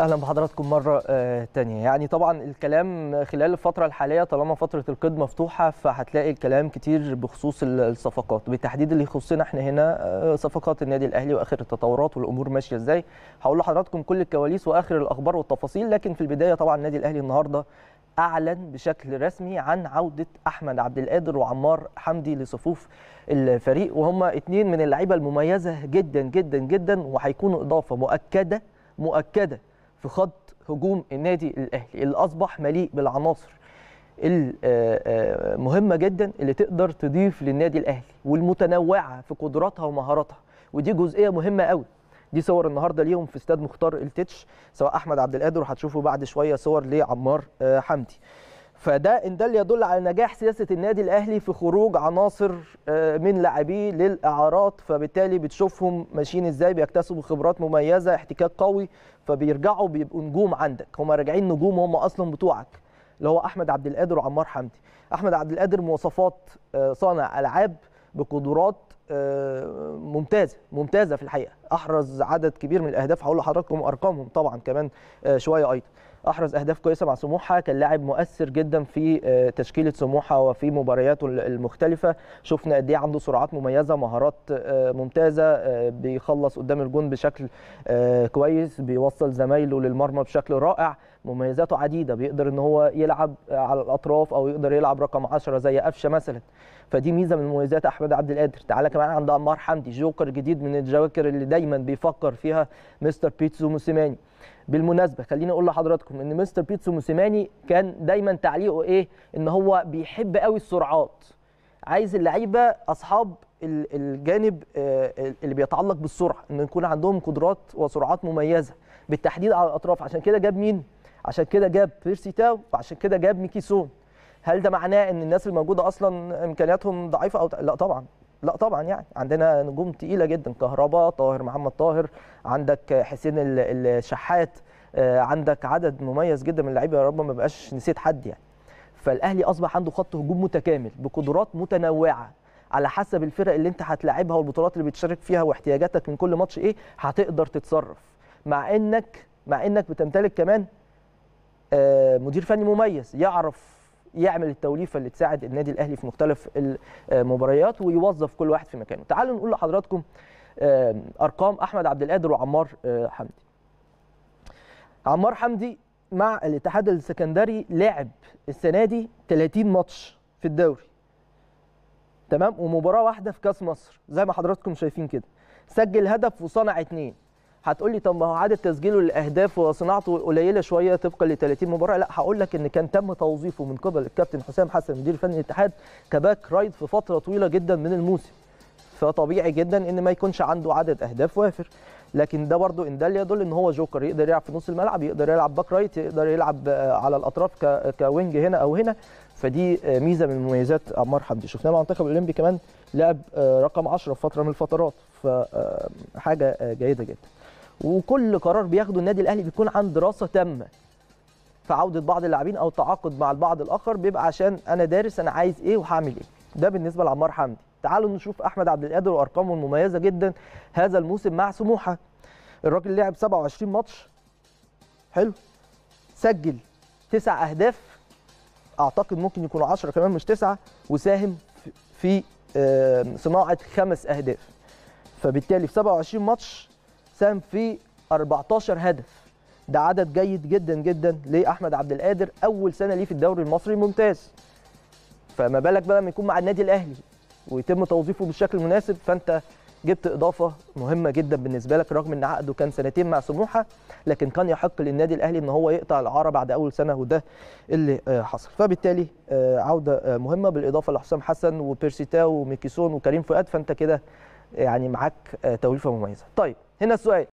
اهلا بحضراتكم مره آه، تانية يعني طبعا الكلام خلال الفتره الحاليه طالما فتره القيد مفتوحه فهتلاقي الكلام كتير بخصوص الصفقات بالتحديد اللي يخصنا احنا هنا آه، صفقات النادي الاهلي واخر التطورات والامور ماشيه ازاي هقول لحضراتكم كل الكواليس واخر الاخبار والتفاصيل لكن في البدايه طبعا النادي الاهلي النهارده اعلن بشكل رسمي عن عوده احمد عبد القادر وعمار حمدي لصفوف الفريق وهما اتنين من اللعيبه المميزه جدا جدا جدا وهيكونوا اضافه مؤكده مؤكده في خط هجوم النادي الاهلي اللي اصبح مليء بالعناصر المهمه آه، آه، جدا اللي تقدر تضيف للنادي الاهلي والمتنوعه في قدراتها ومهاراتها ودي جزئيه مهمه قوي دي صور النهارده ليهم في استاد مختار التتش سواء احمد عبد القادر وهتشوفوا بعد شويه صور لعمار آه، حمدي فده ان ده يدل على نجاح سياسه النادي الاهلي في خروج عناصر آه، من لاعبيه للاعارات فبالتالي بتشوفهم ماشيين ازاي بيكتسبوا خبرات مميزه احتكاك قوي فبيرجعوا بيبقوا نجوم عندك هم راجعين نجوم هم اصلا بتوعك اللي هو احمد عبد القادر وعمار حمدي احمد عبد القادر مواصفات آه، صانع العاب بقدرات آه، ممتازه ممتازه في الحقيقه احرز عدد كبير من الاهداف هقول لحضراتكم ارقامهم طبعا كمان شويه ايضا احرز اهداف كويسه مع سموحه كان لاعب مؤثر جدا في آه، تشكيله سموحه وفي مبارياته المختلفه شفنا قد ايه عنده سرعات مميزه مهارات آه، ممتازه آه، بيخلص قدام الجون بشكل كويس بيوصل زمايله للمرمى بشكل رائع مميزاته عديده بيقدر ان هو يلعب على الاطراف او يقدر يلعب رقم 10 زي قفشه مثلا فدي ميزه من مميزات احمد عبد القادر تعالى كمان عند عمار حمدي جوكر جديد من الجوكر اللي دايما بيفكر فيها مستر بيتسو موسيماني بالمناسبه خليني اقول لحضراتكم ان مستر بيتسو موسيماني كان دايما تعليقه ايه ان هو بيحب قوي السرعات عايز اللعيبه اصحاب الجانب آه، اللي بيتعلق بالسرعه ان يكون عندهم قدرات وسرعات مميزه بالتحديد على الاطراف عشان كده جاب مين عشان كده جاب بيرسي تاو وعشان كده جاب ميكي سون هل ده معناه ان الناس الموجوده اصلا امكانياتهم ضعيفه او لا طبعا لا طبعا يعني عندنا نجوم تقيله جدا كهرباء طاهر محمد طاهر عندك حسين الشحات آه، عندك عدد مميز جدا من اللعيبه يا رب ما بقاش نسيت حد يعني فالاهلي اصبح عنده خط هجوم متكامل بقدرات متنوعه على حسب الفرق اللي انت هتلاعبها والبطولات اللي بتشارك فيها واحتياجاتك من كل ماتش ايه هتقدر تتصرف مع انك مع انك بتمتلك كمان آه، مدير فني مميز يعرف يعمل التوليفه اللي تساعد النادي الاهلي في مختلف المباريات ويوظف كل واحد في مكانه تعالوا نقول لحضراتكم آه، ارقام احمد عبد القادر وعمار آه، حمدي عمار حمدي مع الاتحاد السكندري لعب السنه دي 30 ماتش في الدوري تمام ومباراه واحده في كاس مصر زي ما حضراتكم شايفين كده سجل هدف وصنع اثنين هتقول لي طب ما هو عدد تسجيله للاهداف وصناعته قليله شويه طبقا ل 30 مباراه لا هقول لك ان كان تم توظيفه من قبل الكابتن حسام حسن المدير الفني للاتحاد كباك رايد في فتره طويله جدا من الموسم فطبيعي جدا ان ما يكونش عنده عدد اهداف وافر لكن ده برضو ان ده يدل ان هو جوكر يقدر يلعب في نص الملعب يقدر يلعب باك رايت يقدر يلعب آه، على الاطراف كوينج هنا او هنا فدي آه، ميزه من مميزات عمار حمدي شفناه مع المنتخب الاولمبي كمان لعب آه، رقم 10 في فتره من الفترات فحاجه جيده جدا وكل قرار بياخده النادي الاهلي بيكون عن دراسه تامه في عوده بعض اللاعبين او التعاقد مع البعض الاخر بيبقى عشان انا دارس انا عايز ايه وهعمل ايه ده بالنسبه لعمار حمدي تعالوا نشوف احمد عبد القادر وارقامه المميزه جدا هذا الموسم مع سموحه الراجل لعب 27 ماتش حلو سجل تسع اهداف اعتقد ممكن يكونوا 10 كمان مش تسعه وساهم في صناعه خمس اهداف فبالتالي في 27 ماتش سام في 14 هدف ده عدد جيد جدا جدا لاحمد عبد القادر اول سنه ليه في الدوري المصري الممتاز فما بالك بقى لما يكون مع النادي الاهلي ويتم توظيفه بالشكل المناسب فانت جبت اضافه مهمه جدا بالنسبه لك رغم ان عقده كان سنتين مع سموحه لكن كان يحق للنادي الاهلي ان هو يقطع العاره بعد اول سنه وده اللي آه، حصل فبالتالي آه، عوده آه، مهمه بالاضافه لحسام حسن وبيرسيتاو وميكيسون وكريم فؤاد فانت كده يعني معاك آه، توليفه مميزه طيب هنا السؤال